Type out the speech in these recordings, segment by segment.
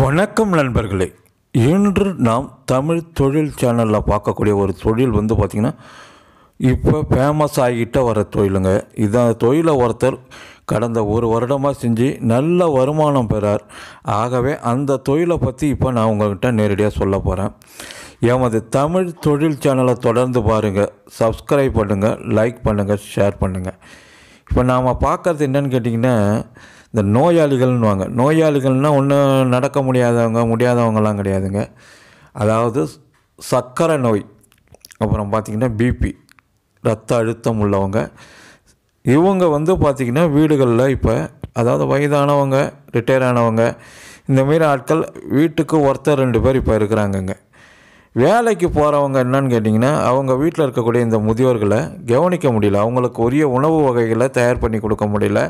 வணக்கம் நண்பர்களே இன்று நாம் தமிழ் தொழில் சேனலில் பார்க்கக்கூடிய ஒரு தொழில் வந்து பார்த்திங்கன்னா இப்போ ஃபேமஸ் ஆகிட்ட வர தொழிலுங்க இதான் தொழிலை ஒருத்தர் கடந்த ஒரு வருடமாக செஞ்சு நல்ல வருமானம் பெறார் ஆகவே அந்த தொழிலை பற்றி இப்போ நான் உங்கள்கிட்ட நேரடியாக சொல்ல போகிறேன் எமது தமிழ் தொழில் சேனலை தொடர்ந்து பாருங்கள் சப்ஸ்கிரைப் பண்ணுங்கள் லைக் பண்ணுங்கள் ஷேர் பண்ணுங்கள் இப்போ நாம் பார்க்குறது என்னென்னு கேட்டிங்கன்னா இந்த நோயாளிகள்னுவாங்க நோயாளிகள்னால் ஒன்றும் நடக்க முடியாதவங்க முடியாதவங்கலாம் கிடையாதுங்க அதாவது சர்க்கரை நோய் அப்புறம் பார்த்திங்கன்னா பிபி ரத்த அழுத்தம் உள்ளவங்க இவங்க வந்து பார்த்திங்கன்னா வீடுகளில் இப்போ அதாவது வயதானவங்க ரிட்டையர் ஆனவங்க இந்தமாரி ஆட்கள் வீட்டுக்கு ஒருத்தர் ரெண்டு பேர் இப்போ இருக்கிறாங்கங்க வேலைக்கு போகிறவங்க என்னன்னு கேட்டிங்கன்னா அவங்க வீட்டில் இருக்கக்கூடிய இந்த முதியோர்களை கவனிக்க முடியல அவங்களுக்கு உரிய உணவு வகைகளை தயார் பண்ணி கொடுக்க முடியல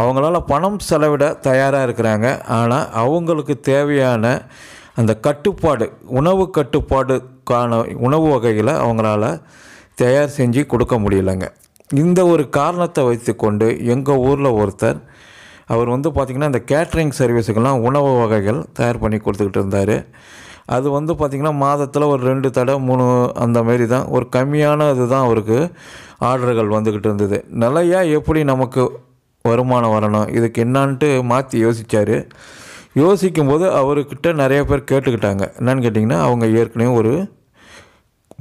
அவங்களால பணம் செலவிட தயாராக இருக்கிறாங்க ஆனால் அவங்களுக்கு தேவையான அந்த கட்டுப்பாடு உணவு கட்டுப்பாடுக்கான உணவு வகைகளை அவங்களால தயார் செஞ்சு கொடுக்க முடியலைங்க இந்த ஒரு காரணத்தை வைத்துக்கொண்டு எங்கள் ஊரில் ஒருத்தர் அவர் வந்து பார்த்திங்கன்னா இந்த கேட்ரிங் சர்வீஸுக்கெல்லாம் உணவு வகைகள் தயார் பண்ணி கொடுத்துக்கிட்டு இருந்தார் அது வந்து பார்த்திங்கன்னா மாதத்தில் ஒரு ரெண்டு தடவை மூணு அந்த மாரி தான் ஒரு கம்மியான இது தான் அவருக்கு ஆர்டர்கள் வந்துக்கிட்டு இருந்தது நிலையாக எப்படி நமக்கு வருமானம் வரணும் இதுக்கு என்னான்ட்டு மாற்றி யோசித்தார் யோசிக்கும்போது அவர்கிட்ட நிறைய பேர் கேட்டுக்கிட்டாங்க என்னன்னு கேட்டிங்கன்னா அவங்க ஏற்கனவே ஒரு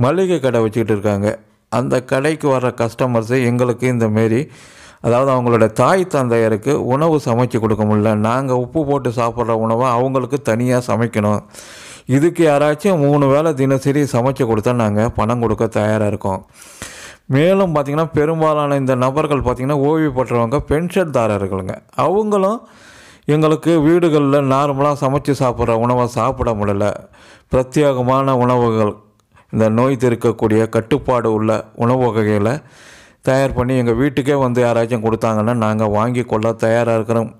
மளிகை கடை வச்சுக்கிட்டு இருக்காங்க அந்த கடைக்கு வர்ற கஸ்டமர்ஸு எங்களுக்கு இந்த மாரி அதாவது அவங்களோட தாய் தந்தையருக்கு உணவு சமைச்சு கொடுக்க முடியல நாங்கள் உப்பு போட்டு சாப்பிட்ற உணவை அவங்களுக்கு தனியாக சமைக்கணும் இதுக்கு யாராச்சும் மூணு வேளை தினசரி சமைச்சு கொடுத்தா நாங்கள் பணம் கொடுக்க தயாராக இருக்கோம் மேலும் பார்த்திங்கன்னா பெரும்பாலான இந்த நபர்கள் பார்த்திங்கன்னா ஓய்வு பெற்றவங்க பென்ஷன்தாரர்களுங்க அவங்களும் எங்களுக்கு வீடுகளில் நார்மலாக சமைச்சு சாப்பிட்ற உணவை சாப்பிட முடியல பிரத்யேகமான உணவுகள் இந்த நோய் தீர்க்கக்கூடிய கட்டுப்பாடு உள்ள உணவு வகைகளை தயார் பண்ணி எங்கள் வீட்டுக்கே வந்து யாராச்சும் கொடுத்தாங்கன்னா நாங்கள் வாங்கி கொள்ள தயாராக இருக்கிறோம்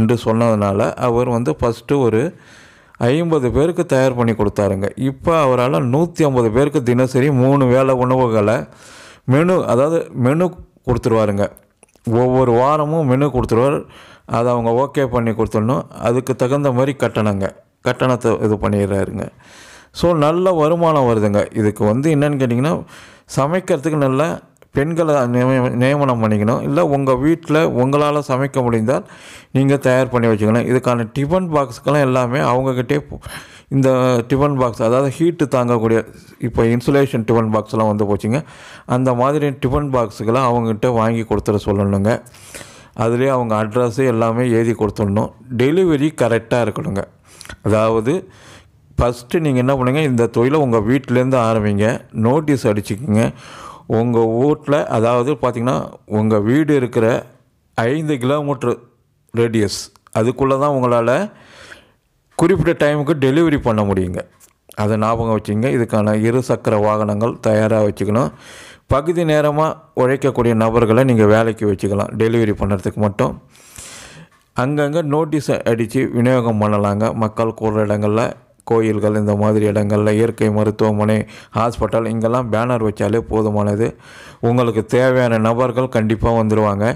என்று சொன்னதுனால அவர் வந்து ஃபஸ்ட்டு ஒரு ஐம்பது பேருக்கு தயார் பண்ணி கொடுத்தாருங்க இப்போ அவரால் நூற்றி ஐம்பது பேருக்கு தினசரி மூணு வேலை உணவுகளை மெனு அதாவது மெனு கொடுத்துருவாருங்க ஒவ்வொரு வாரமும் மெனு கொடுத்துருவார் அதை அவங்க ஓகே பண்ணி கொடுத்துடணும் அதுக்கு தகுந்த மாதிரி கட்டணங்க கட்டணத்தை இது பண்ணிடுறாருங்க ஸோ நல்ல வருமானம் வருதுங்க இதுக்கு வந்து என்னென்னு கேட்டிங்கன்னா சமைக்கிறதுக்கு நல்ல பெண்களை நியமனம் பண்ணிக்கணும் இல்லை உங்கள் வீட்டில் உங்களால் சமைக்க முடிந்தால் நீங்கள் தயார் பண்ணி வச்சுக்கணும் இதுக்கான டிஃபன் பாக்ஸுக்கெல்லாம் எல்லாமே அவங்கக்கிட்டே இந்த டிஃபன் பாக்ஸ் அதாவது ஹீட்டு தாங்கக்கூடிய இப்போ இன்சுலேஷன் டிஃபன் பாக்ஸ்லாம் வந்து போச்சுங்க அந்த மாதிரி டிஃபன் பாக்ஸுக்கெல்லாம் அவங்ககிட்ட வாங்கி கொடுத்துட சொல்லணுங்க அதுலேயே அவங்க அட்ரஸ்ஸு எல்லாமே எழுதி கொடுத்துடணும் டெலிவரி கரெக்டாக இருக்கணுங்க அதாவது ஃபஸ்ட்டு நீங்கள் என்ன பண்ணுங்கள் இந்த தொழிலை உங்கள் வீட்டிலேருந்து ஆரம்பிங்க நோட்டீஸ் அடிச்சுக்கோங்க உங்கள் வீட்டில் அதாவது பார்த்திங்கன்னா உங்கள் வீடு இருக்கிற ஐந்து கிலோமீட்ரு ரேடியஸ் அதுக்குள்ளே தான் உங்களால் குறிப்பிட்ட டைமுக்கு டெலிவரி பண்ண முடியுங்க அதை ஞாபகம் வச்சுங்க இதுக்கான இரு சக்கர வாகனங்கள் தயாராக வச்சுக்கணும் பகுதி நேரமாக உழைக்கக்கூடிய நபர்களை நீங்கள் வேலைக்கு வச்சுக்கலாம் டெலிவரி பண்ணுறதுக்கு மட்டும் அங்கங்கே நோட்டீஸை அடித்து விநியோகம் பண்ணலாங்க மக்கள் கூடுற இடங்களில் கோயில்கள் இந்த மாதிரி இடங்களில் இயற்கை மருத்துவமனை ஹாஸ்பிட்டல் இங்கெல்லாம் பேனர் வச்சாலே போதுமானது உங்களுக்கு தேவையான நபர்கள் கண்டிப்பாக வந்துடுவாங்க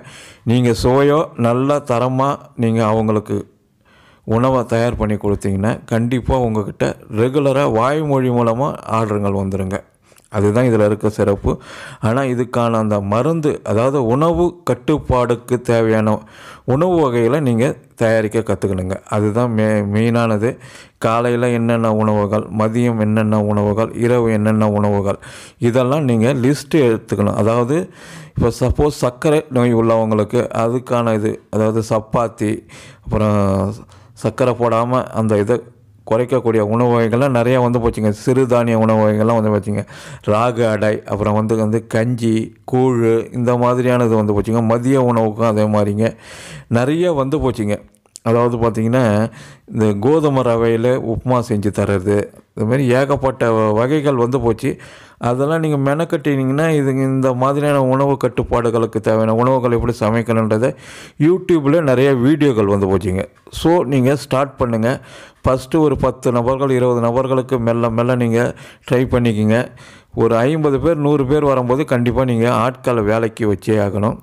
நீங்கள் சுவையோ நல்ல தரமாக நீங்கள் அவங்களுக்கு உணவை தயார் பண்ணி கொடுத்தீங்கன்னா கண்டிப்பாக உங்கள்கிட்ட ரெகுலராக வாய்மொழி மூலமாக ஆர்டருங்கள் வந்துடுங்க அதுதான் இதில் இருக்க சிறப்பு ஆனால் இதுக்கான அந்த மருந்து அதாவது உணவு கட்டுப்பாடுக்கு தேவையான உணவு வகையில் நீங்கள் தயாரிக்க கற்றுக்கணுங்க அதுதான் மே மெயினானது காலையில் என்னென்ன உணவுகள் மதியம் என்னென்ன உணவுகள் இரவு என்னென்ன உணவுகள் இதெல்லாம் நீங்கள் லிஸ்ட்டு எடுத்துக்கணும் அதாவது இப்போ சப்போஸ் சர்க்கரை நோய் உள்ளவங்களுக்கு அதுக்கான இது அதாவது சப்பாத்தி அப்புறம் சர்க்கரை போடாமல் அந்த இதை குறைக்கக்கூடிய உணவு வகைகள்லாம் நிறையா வந்து போச்சுங்க சிறுதானிய உணவு வகைகள்லாம் வந்து போச்சுங்க ராகு அடை அப்புறம் வந்து வந்து கஞ்சி கூழ் இந்த மாதிரியானது வந்து போச்சுங்க மதிய உணவுக்கும் அதே மாதிரிங்க நிறைய வந்து போச்சுங்க அதாவது பார்த்திங்கன்னா இந்த கோதுமை ரவையில் உப்புமா செஞ்சு தர்றது மாதிரி ஏகப்பட்ட வகைகள் வந்து போச்சு அதெல்லாம் நீங்கள் மெனக்கட்டினீங்கன்னா இது இந்த மாதிரியான உணவு கட்டுப்பாடுகளுக்கு தேவையான உணவுகள் எப்படி சமைக்கணுன்றதை யூடியூப்பில் நிறைய வீடியோக்கள் வந்து போச்சுங்க ஸோ நீங்கள் ஸ்டார்ட் பண்ணுங்கள் ஃபஸ்ட்டு ஒரு பத்து நபர்கள் இருபது நபர்களுக்கு மெல்ல மெல்ல நீங்கள் ட்ரை பண்ணிக்கிங்க ஒரு ஐம்பது பேர் நூறு பேர் வரும்போது கண்டிப்பாக நீங்கள் ஆட்களை வேலைக்கு வச்சே ஆகணும்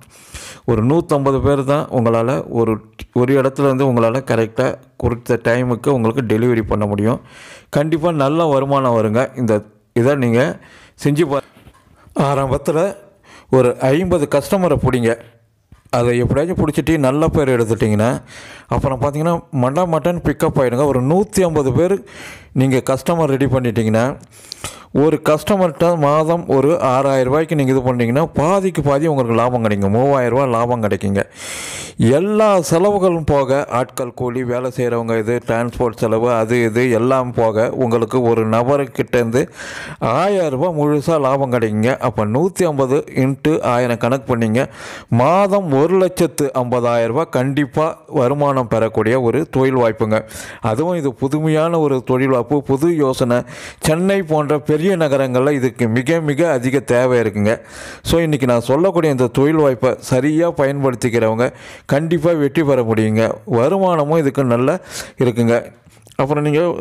ஒரு நூற்றம்பது பேர் தான் உங்களால் ஒரு ஒரு இடத்துல இருந்து உங்களால் கரெக்டாக குறித்த டைமுக்கு உங்களுக்கு டெலிவரி பண்ண முடியும் கண்டிப்பாக நல்ல வருமானம் வருங்க இந்த இதை நீங்கள் செஞ்சு பா ஆரம்பத்தில் ஒரு ஐம்பது கஸ்டமரை பிடிங்க அதை எப்படியாச்சும் பிடிச்சிட்டு நல்ல பேர் எடுத்துட்டிங்கன்னா அப்புறம் பார்த்தீங்கன்னா மண்டா மட்டன் பிக்கப் ஆகிடுங்க ஒரு நூற்றி ஐம்பது பேர் நீங்கள் கஸ்டமர் ரெடி பண்ணிட்டீங்கன்னா ஒரு கஸ்டமர்கிட்ட மாதம் ஒரு ஆறாயிரம் ரூபாய்க்கு நீங்கள் இது பண்ணிங்கன்னா பாதிக்கு பாதி உங்களுக்கு லாபம் கிடைக்கும் மூவாயிரரூபா லாபம் கிடைக்குங்க எல்லா செலவுகளும் போக ஆட்கள் கூலி வேலை செய்கிறவங்க இது டிரான்ஸ்போர்ட் செலவு அது இது எல்லாம் போக உங்களுக்கு ஒரு நபருக்கிட்டேருந்து ஆயரூபா முழுசாக லாபம் கிடைக்குங்க அப்போ நூற்றி ஐம்பது இன்ட்டு ஆயிரம் கணக்கு பண்ணிங்க மாதம் ஒரு லட்சத்து ஐம்பதாயிரரூபா கண்டிப்பாக வருமானம் பெறக்கூடிய ஒரு தொழில் வாய்ப்புங்க அதுவும் இது புதுமையான ஒரு தொழில் வாய்ப்பு புது யோசனை சென்னை போன்ற பெரிய நகரங்களில் இதுக்கு மிக மிக அதிக தேவை இருக்குங்க ஸோ இன்றைக்கி நான் சொல்லக்கூடிய இந்த தொழில் வாய்ப்பை சரியாக பயன்படுத்திக்கிறவங்க கண்டிப்பாக வெற்றி பெற முடியுங்க வருமானமும் இதுக்கு நல்லா இருக்குங்க அப்புறம் நீங்கள்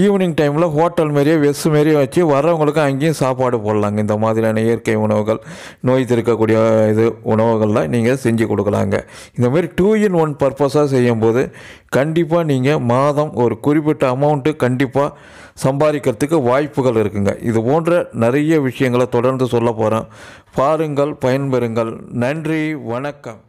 ஈவினிங் டைமில் ஹோட்டல் மாரியே வெஸ்ஸு மாரியே வச்சு வர்றவங்களுக்கு அங்கேயும் சாப்பாடு போடலாங்க இந்த மாதிரியான இயற்கை உணவுகள் நோய் திருக்கக்கூடிய இது உணவுகள்லாம் நீங்கள் செஞ்சு கொடுக்கலாங்க இந்த மாதிரி டூ இன் ஒன் பர்பஸாக செய்யும்போது கண்டிப்பாக நீங்கள் மாதம் ஒரு குறிப்பிட்ட அமௌண்ட்டு கண்டிப்பாக சம்பாதிக்கிறதுக்கு வாய்ப்புகள் இருக்குங்க இது போன்ற நிறைய விஷயங்களை தொடர்ந்து சொல்ல போகிறேன் பாருங்கள் பயன்பெறுங்கள் நன்றி வணக்கம்